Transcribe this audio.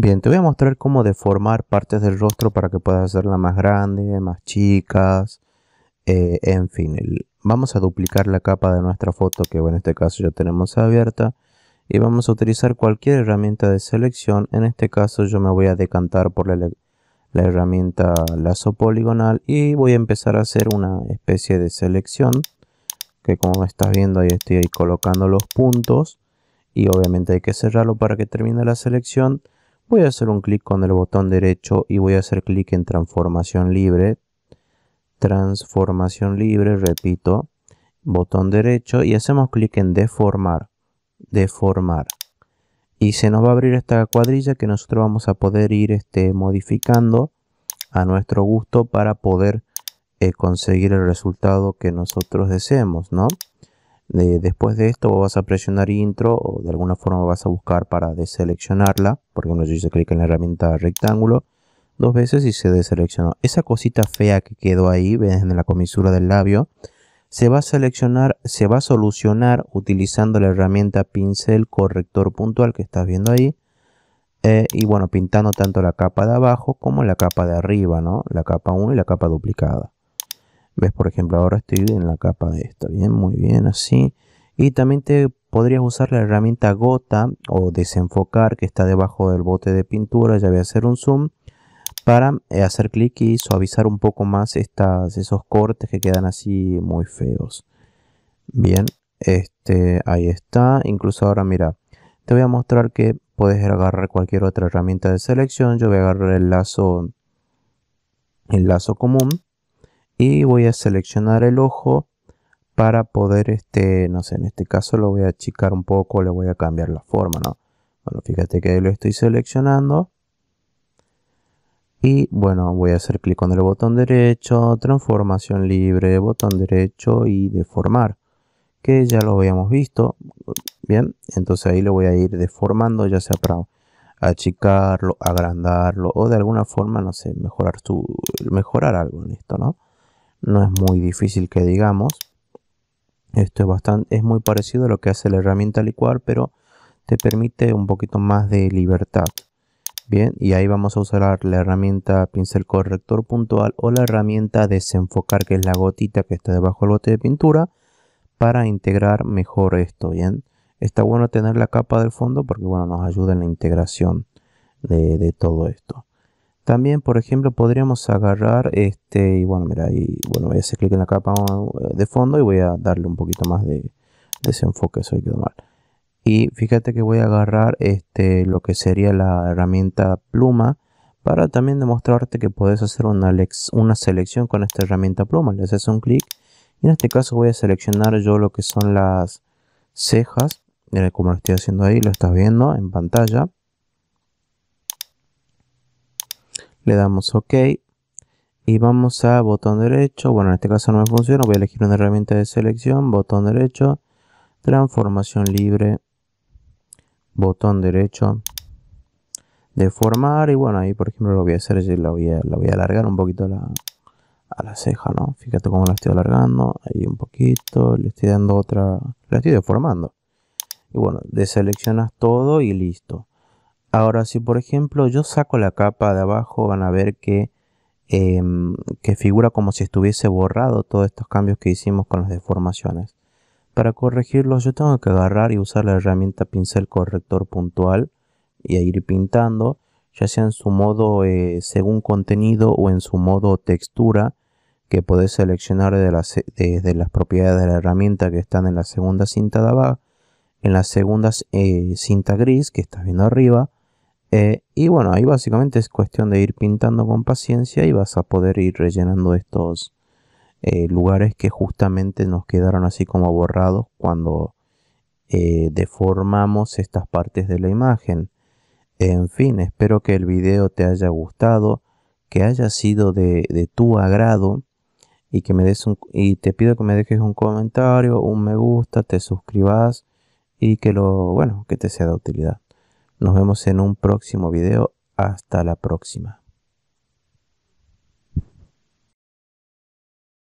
Bien, te voy a mostrar cómo deformar partes del rostro para que puedas hacerla más grande, más chicas, eh, en fin. vamos a duplicar la capa de nuestra foto que en este caso ya tenemos abierta y vamos a utilizar cualquier herramienta de selección. En este caso yo me voy a decantar por la, herramienta lazo poligonal y voy a empezar a hacer una especie de selección que como estás viendo ahí estoy colocando los puntos y obviamente hay que cerrarlo para que termine la selección voy a hacer un clic con el botón derecho y voy a hacer clic en transformación libre transformación libre repito botón derecho y hacemos clic en deformar deformar y se nos va a abrir esta cuadrilla que nosotros vamos a poder ir este, modificando a nuestro gusto para poder eh, conseguir el resultado que nosotros deseemos, ¿no? después de esto vas a presionar intro o de alguna forma vas a buscar para deseleccionarla. Por ejemplo, yo hice clic en la herramienta rectángulo dos veces y se deseleccionó. Esa cosita fea que quedó ahí, ves en la comisura del labio, se va a seleccionar, se va a solucionar utilizando la herramienta pincel corrector puntual que estás viendo ahí. Eh, y bueno, pintando tanto la capa de abajo como la capa de arriba, ¿no? La capa 1 y la capa duplicada. Ves, por ejemplo, ahora estoy en la capa de esta, bien, muy bien, así. Y también te podrías usar la herramienta gota o desenfocar que está debajo del bote de pintura, ya voy a hacer un zoom para eh, hacer clic y suavizar un poco más estas, esos cortes que quedan así muy feos. Bien, este, ahí está. Incluso ahora mira, te voy a mostrar que puedes agarrar cualquier otra herramienta de selección. Yo voy a agarrar el lazo, el lazo común y voy a seleccionar el ojo para poder, este, no sé, en este caso lo voy a achicar un poco, le voy a cambiar la forma, ¿no? Bueno, fíjate que lo estoy seleccionando. Y bueno, voy a hacer clic con el botón derecho, transformación libre, botón derecho y deformar. Que ya lo habíamos visto. Bien, entonces ahí lo voy a ir deformando, ya sea para achicarlo, agrandarlo o de alguna forma, no sé, mejorar, mejorar algo en esto, ¿no? no es muy difícil que digamos. Esto es, bastante, es muy parecido a lo que hace la herramienta licuar, pero te permite un poquito más de libertad. Bien, y ahí vamos a usar la herramienta pincel corrector puntual o la herramienta desenfocar, que es la gotita que está debajo del bote de pintura, para integrar mejor esto. Bien, está bueno tener la capa del fondo porque bueno, nos ayuda en la integración de todo esto. También, por ejemplo, podríamos agarrar este, y bueno, mira, y bueno, voy a hacer clic en la capa eh, de fondo y voy a darle un poquito más de desenfoque, eso hay quedó mal. Y fíjate que voy a agarrar este, lo que sería la herramienta pluma para también demostrarte que puedes hacer una, una selección con esta herramienta pluma. Le haces un clic y en este caso voy a seleccionar yo lo que son las cejas, como lo estoy haciendo ahí, lo estás viendo en pantalla. le damos OK y vamos a botón derecho, bueno en este caso no me funciona, voy a elegir una herramienta de selección, botón derecho, transformación libre, botón derecho, deformar y bueno ahí por ejemplo lo voy a hacer, yo la voy a, la voy a alargar un poquito a la, ceja, ¿no? Fíjate cómo la estoy alargando, ahí un poquito, le estoy dando otra, la estoy deformando. Y bueno, deseleccionas todo y listo. Ahora, si por ejemplo yo saco la capa de abajo, van a ver que, em, que figura como si estuviese borrado todos estos cambios que hicimos con las deformaciones. Para corregirlos yo tengo que agarrar y usar la herramienta pincel corrector puntual y ir pintando, ya sea en su modo eh, según contenido o en su modo textura, que podés seleccionar desde las, de, las propiedades de la herramienta que están en la segunda cinta de abajo, en la segunda eh, cinta gris que estás viendo arriba, eh, y bueno, ahí básicamente es cuestión de ir pintando con paciencia y vas a poder ir rellenando estos eh, lugares que justamente nos quedaron así como borrados cuando eh, deformamos estas partes de la imagen. En fin, espero que el video te haya gustado, que haya sido de, de tu agrado y que me des un, y te pido que me dejes un comentario, un me gusta, te suscribas y que lo bueno, que te sea de utilidad. Nos vemos en un próximo video. Hasta la próxima.